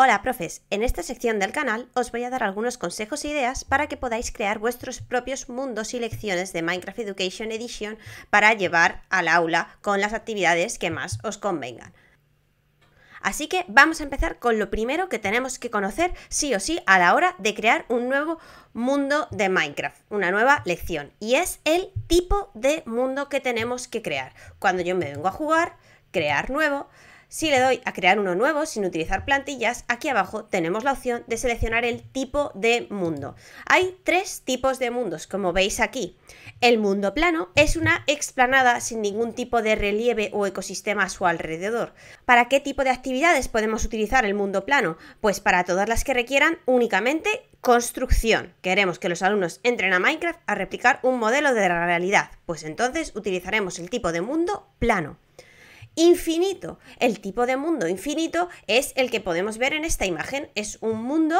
Hola profes, en esta sección del canal os voy a dar algunos consejos e ideas para que podáis crear vuestros propios mundos y lecciones de Minecraft Education Edition para llevar al aula con las actividades que más os convengan. Así que vamos a empezar con lo primero que tenemos que conocer sí o sí a la hora de crear un nuevo mundo de Minecraft, una nueva lección, y es el tipo de mundo que tenemos que crear. Cuando yo me vengo a jugar, crear nuevo, si le doy a crear uno nuevo sin utilizar plantillas, aquí abajo tenemos la opción de seleccionar el tipo de mundo. Hay tres tipos de mundos, como veis aquí. El mundo plano es una explanada sin ningún tipo de relieve o ecosistema a su alrededor. ¿Para qué tipo de actividades podemos utilizar el mundo plano? Pues para todas las que requieran únicamente construcción. Queremos que los alumnos entren a Minecraft a replicar un modelo de la realidad. Pues entonces utilizaremos el tipo de mundo plano infinito. El tipo de mundo infinito es el que podemos ver en esta imagen. Es un mundo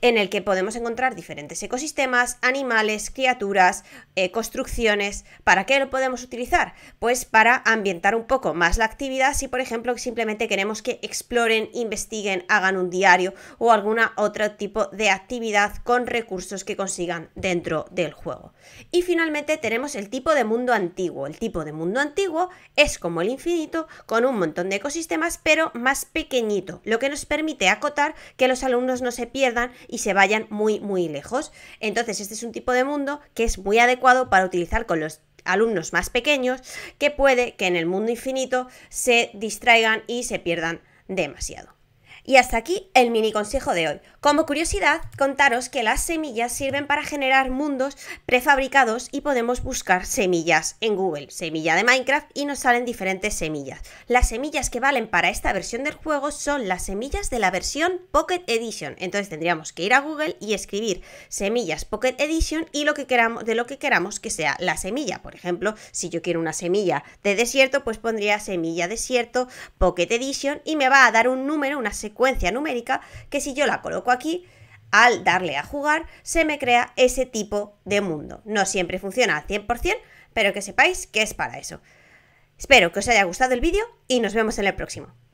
en el que podemos encontrar diferentes ecosistemas, animales, criaturas, eh, construcciones. ¿Para qué lo podemos utilizar? Pues para ambientar un poco más la actividad si, por ejemplo, simplemente queremos que exploren, investiguen, hagan un diario o algún otro tipo de actividad con recursos que consigan dentro del juego. Y finalmente tenemos el tipo de mundo antiguo. El tipo de mundo antiguo es como el infinito con un montón de ecosistemas pero más pequeñito, lo que nos permite acotar que los alumnos no se pierdan y se vayan muy, muy lejos. Entonces, este es un tipo de mundo que es muy adecuado para utilizar con los alumnos más pequeños, que puede que en el mundo infinito se distraigan y se pierdan demasiado. Y hasta aquí el mini consejo de hoy. Como curiosidad, contaros que las semillas sirven para generar mundos prefabricados y podemos buscar semillas en Google, semilla de Minecraft y nos salen diferentes semillas. Las semillas que valen para esta versión del juego son las semillas de la versión Pocket Edition. Entonces tendríamos que ir a Google y escribir semillas Pocket Edition y lo que queramos de lo que queramos que sea la semilla. Por ejemplo, si yo quiero una semilla de desierto, pues pondría semilla desierto Pocket Edition y me va a dar un número, una semilla secuencia numérica que si yo la coloco aquí, al darle a jugar, se me crea ese tipo de mundo. No siempre funciona al 100%, pero que sepáis que es para eso. Espero que os haya gustado el vídeo y nos vemos en el próximo.